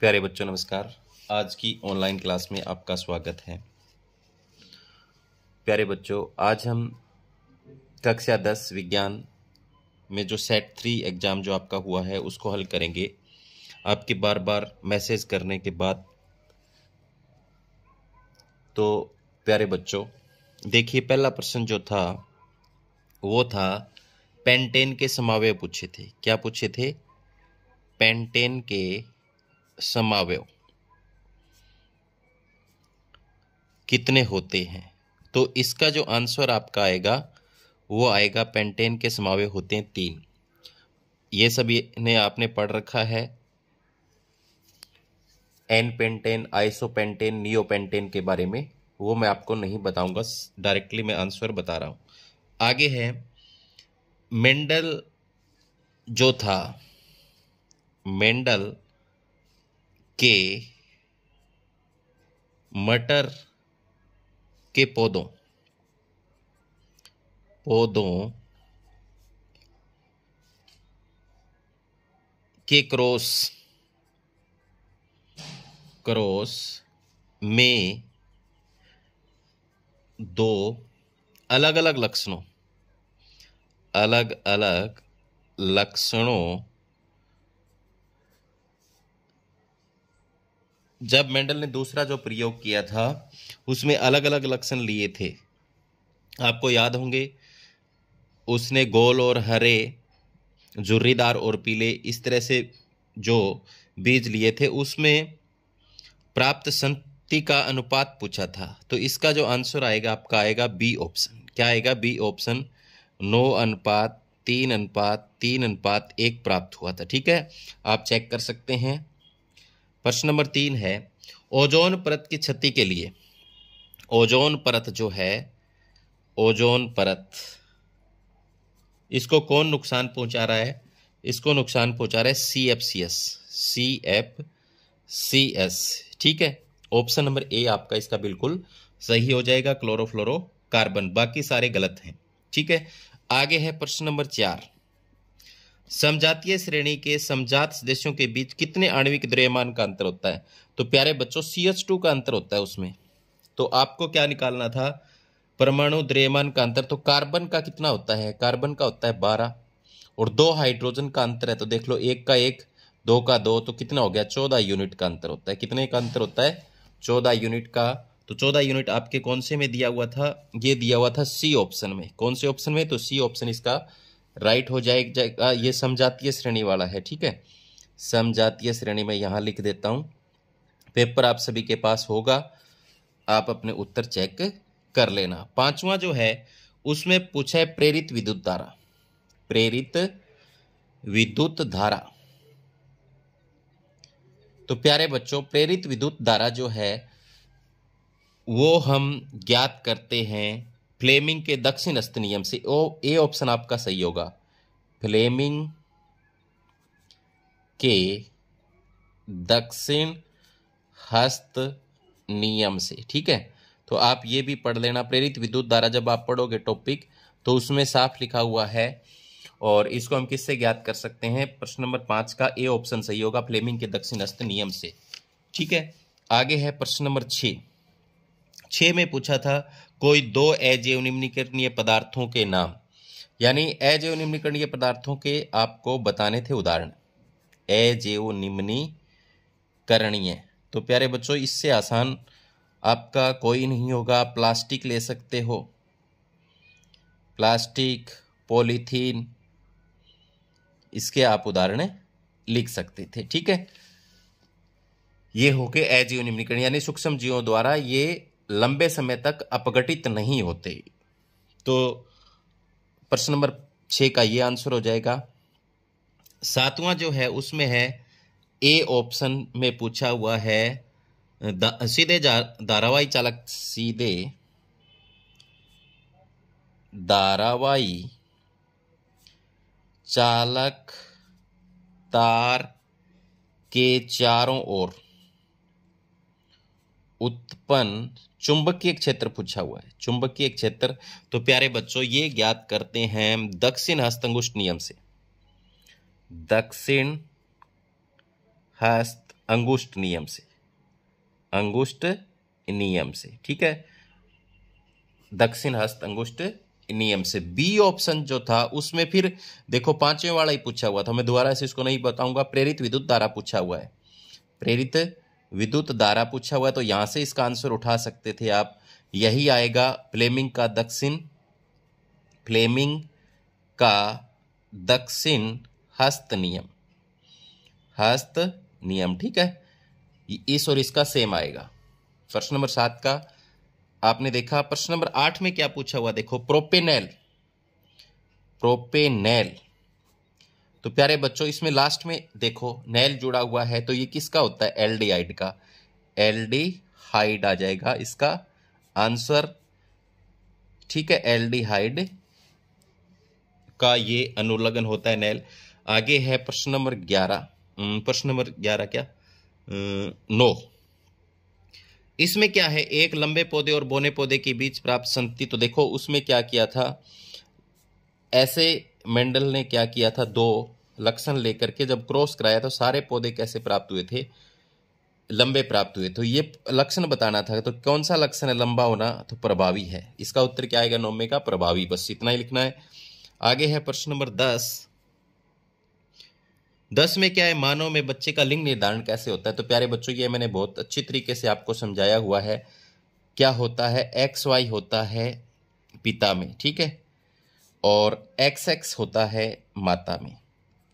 प्यारे बच्चों नमस्कार आज की ऑनलाइन क्लास में आपका स्वागत है प्यारे बच्चों आज हम कक्षा दस विज्ञान में जो सेट थ्री एग्ज़ाम जो आपका हुआ है उसको हल करेंगे आपके बार बार मैसेज करने के बाद तो प्यारे बच्चों देखिए पहला प्रश्न जो था वो था पेंटेन के समावय पूछे थे क्या पूछे थे पेंटेन के समावयव कितने होते हैं तो इसका जो आंसर आपका आएगा वो आएगा पेंटेन के समावय होते हैं तीन ये सभी ने आपने पढ़ रखा है N pentane isopentane neopentane के बारे में वो मैं आपको नहीं बताऊंगा डायरेक्टली मैं आंसर बता रहा हूं आगे है मेंडल जो था मेंडल के मटर के पौधों पौधों के क्रॉस क्रॉस में दो अलग अलग लक्षणों अलग अलग लक्षणों जब मेंडल ने दूसरा जो प्रयोग किया था उसमें अलग अलग लक्षण लिए थे आपको याद होंगे उसने गोल और हरे जुर्रीदार और पीले इस तरह से जो बीज लिए थे उसमें प्राप्त संति का अनुपात पूछा था तो इसका जो आंसर आएगा आपका आएगा बी ऑप्शन क्या आएगा बी ऑप्शन नौ अनुपात तीन अनुपात तीन अनुपात एक प्राप्त हुआ था ठीक है आप चेक कर सकते हैं प्रश्न नंबर तीन है ओजोन परत की क्षति के लिए ओजोन परत जो है ओजोन परत इसको कौन नुकसान पहुंचा रहा है इसको नुकसान पहुंचा रहा है C F C S C F C S ठीक है ऑप्शन नंबर ए आपका इसका बिल्कुल सही हो जाएगा क्लोरोफ्लोरो कार्बन बाकी सारे गलत हैं ठीक है आगे है प्रश्न नंबर चार समझातीय श्रेणी के समजात सदस्यों के बीच कितने आणविक द्रव्यमान का अंतर होता है तो प्यारे बच्चों सी एच टू का अंतर होता है उसमें तो आपको क्या निकालना था परमाणु द्रव्यमान का अंतर तो कार्बन का कितना होता है कार्बन का होता है बारह और दो हाइड्रोजन का अंतर है तो देख लो एक का एक दो का दो तो कितना हो गया चौदह यूनिट का अंतर होता है कितने का अंतर होता है चौदह यूनिट का तो चौदह यूनिट आपके कौन से में दिया हुआ था ये दिया हुआ था सी ऑप्शन में कौन से ऑप्शन में तो सी ऑप्शन इसका राइट हो जाएगा ये समझातीय श्रेणी वाला है ठीक है समझातीय श्रेणी में यहाँ लिख देता हूँ पेपर आप सभी के पास होगा आप अपने उत्तर चेक कर लेना पांचवा जो है उसमें पूछा है प्रेरित विद्युत धारा प्रेरित विद्युत धारा तो प्यारे बच्चों प्रेरित विद्युत धारा जो है वो हम ज्ञात करते हैं फ्लेमिंग के दक्षिण अस्त नियम से ओ ए ऑप्शन आपका सही होगा फ्लेमिंग के दक्षिण हस्त नियम से ठीक है तो आप ये भी पढ़ लेना प्रेरित विद्युत धारा जब आप पढ़ोगे टॉपिक तो उसमें साफ लिखा हुआ है और इसको हम किससे ज्ञात कर सकते हैं प्रश्न नंबर पांच का ए ऑप्शन सही होगा फ्लेमिंग के दक्षिण हस्त नियम से ठीक है आगे है प्रश्न नंबर छ छे में पूछा था कोई दो अजैव निम्नीकरणीय पदार्थों के नाम यानी अजैव निम्नकरणीय पदार्थों के आपको बताने थे उदाहरण अजैव निम्नीकरणीय तो प्यारे बच्चों इससे आसान आपका कोई नहीं होगा प्लास्टिक ले सकते हो प्लास्टिक पॉलीथीन इसके आप उदाहरण लिख सकते थे ठीक है ये होके अजीव निम्नीकरण यानी सूक्ष्म जीवों द्वारा ये लंबे समय तक अपघटित नहीं होते तो प्रश्न नंबर छ का ये आंसर हो जाएगा सातवां जो है उसमें है ए ऑप्शन में पूछा हुआ है दा, सीधे धारावाही चालक सीधे धारावाही चालक तार के चारों ओर उत्पन्न चुंबकीय क्षेत्र पूछा हुआ है चुंबकीय क्षेत्र तो प्यारे बच्चों ये ज्ञात करते हैं दक्षिण हस्तंगुष्ट नियम से दक्षिण हस्त अंगुष्ट नियम से अंगुष्ट नियम से ठीक है दक्षिण हस्त अंगुष्ट नियम से बी ऑप्शन जो था उसमें फिर देखो पांचवें वाला ही पूछा हुआ था मैं दोबारा से इसको नहीं बताऊंगा प्रेरित विद्युत धारा पूछा हुआ है प्रेरित विद्युत दारा पूछा हुआ तो यहाँ से इसका आंसर उठा सकते थे आप यही आएगा फ्लेमिंग का दक्षिण फ्लेमिंग का दक्षिण हस्त नियम हस्त नियम ठीक है इस और इसका सेम आएगा प्रश्न नंबर सात का आपने देखा प्रश्न नंबर आठ में क्या पूछा हुआ देखो प्रोपेनेल प्रोपेनेल तो प्यारे बच्चों इसमें लास्ट में देखो नैल जुड़ा हुआ है तो ये किसका होता है एल्डिहाइड का एल्डिहाइड आ जाएगा इसका आंसर ठीक है एल्डिहाइड का ये अनुलगन होता है नैल आगे है प्रश्न नंबर ग्यारह हम्म, प्रश्न नंबर ग्यारह क्या नो इसमें क्या है एक लंबे पौधे और बोने पौधे के बीच प्राप्त संति तो देखो उसमें क्या किया था ऐसे मेंडल ने क्या किया था दो लक्षण लेकर के जब क्रॉस कराया तो सारे पौधे कैसे प्राप्त हुए थे लंबे प्राप्त हुए तो ये लक्षण बताना था तो कौन सा लक्षण है लंबा होना तो प्रभावी है इसका उत्तर क्या आएगा नौमे का प्रभावी बस इतना ही लिखना है आगे है प्रश्न नंबर दस दस में क्या है मानव में बच्चे का लिंग निर्धारण कैसे होता है तो प्यारे बच्चों ये मैंने बहुत अच्छी तरीके से आपको समझाया हुआ है क्या होता है एक्स वाई होता है पिता में ठीक है और एक्स एक्स होता है माता में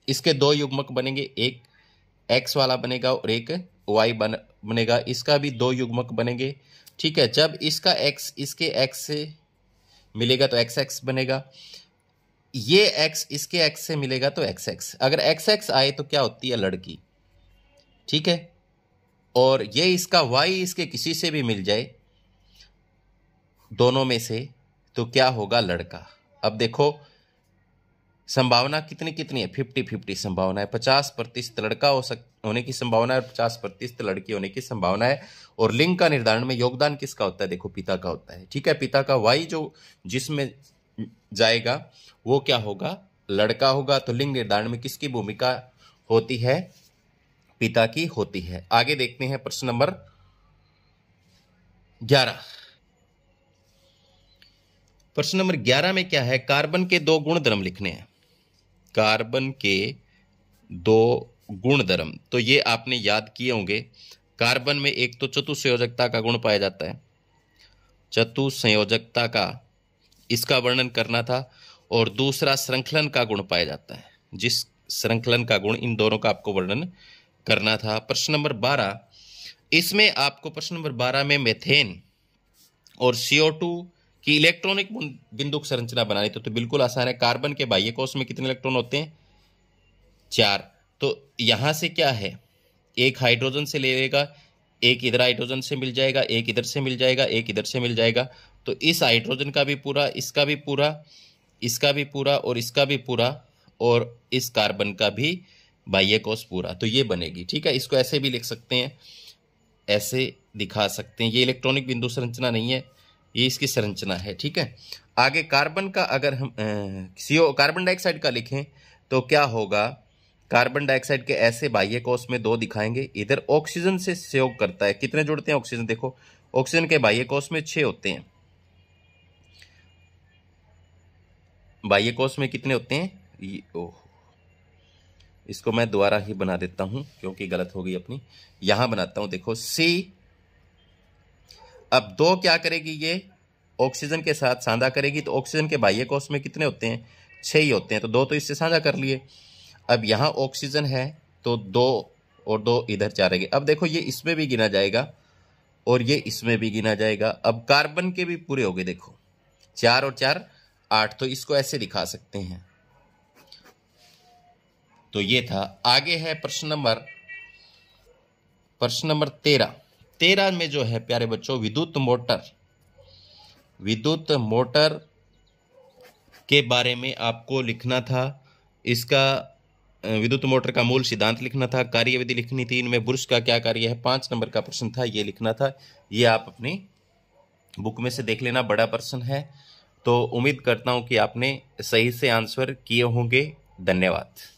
इसके दो युग्मक बनेंगे एक एक्स वाला बनेगा और एक वाई बन बनेगा इसका भी दो युग्मक बनेंगे ठीक है जब इसका एक्स इसके एक्स से मिलेगा तो एक्स एक्स बनेगा ये एक्स इसके एक्स से मिलेगा तो एक्स एक्स अगर एक्स एक्स आए तो क्या होती है लड़की ठीक है और ये इसका वाई इसके किसी से भी मिल जाए दोनों में से तो क्या होगा लड़का अब देखो संभावना कितनी कितनी है फिफ्टी फिफ्टी संभावना है पचास प्रतिशत लड़का हो सक होने की संभावना है और पचास प्रतिशत लड़की होने की संभावना है और लिंग का निर्धारण में योगदान किसका होता है देखो पिता का होता है ठीक है पिता का वाई जो जिसमें जाएगा वो क्या होगा लड़का होगा तो लिंग निर्धारण में किसकी भूमिका होती है पिता की होती है आगे देखते हैं प्रश्न नंबर ग्यारह प्रश्न नंबर ग्यारह में क्या है कार्बन के दो गुणधर्म लिखने हैं कार्बन के दो गुणधर्म तो ये आपने याद किए होंगे कार्बन में एक तो चतुसंयोजकता का गुण पाया जाता है चतुसंयोजकता का इसका वर्णन करना था और दूसरा श्रृंखलन का गुण पाया जाता है जिस श्रृंखलन का गुण इन दोनों का आपको वर्णन करना था प्रश्न नंबर बारह इसमें आपको प्रश्न नंबर बारह में मेथेन और सीओ टू कि इलेक्ट्रॉनिक बिंदु संरचना बनानी तो, तो बिल्कुल आसान है कार्बन के बाह्य कोष में कितने इलेक्ट्रॉन होते हैं चार तो यहां से क्या है एक हाइड्रोजन से लेगा एक इधर हाइड्रोजन से मिल जाएगा एक इधर से मिल जाएगा एक इधर से मिल जाएगा तो इस हाइड्रोजन का भी पूरा इसका भी पूरा इसका भी पूरा और इसका भी पूरा और इस कार्बन का भी बाह्य कोष पूरा तो ये बनेगी ठीक है इसको ऐसे भी लिख सकते हैं ऐसे दिखा सकते हैं ये इलेक्ट्रॉनिक बिंदु संरचना नहीं है ये इसकी संरचना है ठीक है आगे कार्बन का अगर हम सीओ कार्बन डाइऑक्साइड का लिखें तो क्या होगा कार्बन डाइऑक्साइड के ऐसे बाह्य कोष में दो दिखाएंगे इधर ऑक्सीजन से सहयोग करता है कितने जुड़ते हैं ऑक्सीजन देखो ऑक्सीजन के बाह्य कोष में छह होते हैं बाह्य कोष में कितने होते हैं ओह इसको मैं दोबारा ही बना देता हूं क्योंकि गलत हो गई अपनी यहां बनाता हूं देखो सी अब दो क्या करेगी ये ऑक्सीजन के साथ साझा करेगी तो ऑक्सीजन के बाह्य कोष में कितने होते हैं छः ही होते हैं तो दो तो इससे साझा कर लिए अब यहाँ ऑक्सीजन है तो दो और दो इधर चारेंगे अब देखो ये इसमें भी गिना जाएगा और ये इसमें भी गिना जाएगा अब कार्बन के भी पूरे हो गए देखो चार और चार आठ तो इसको ऐसे दिखा सकते हैं तो ये था आगे है प्रश्न नंबर प्रश्न नंबर तेरह तेरह में जो है प्यारे बच्चों विद्युत मोटर विद्युत मोटर के बारे में आपको लिखना था इसका विद्युत मोटर का मूल सिद्धांत लिखना था कार्यविधि लिखनी थी इनमें बुरुष का क्या कार्य है पांच नंबर का प्रश्न था ये लिखना था ये आप अपनी बुक में से देख लेना बड़ा प्रश्न है तो उम्मीद करता हूं कि आपने सही से आंसर किए होंगे धन्यवाद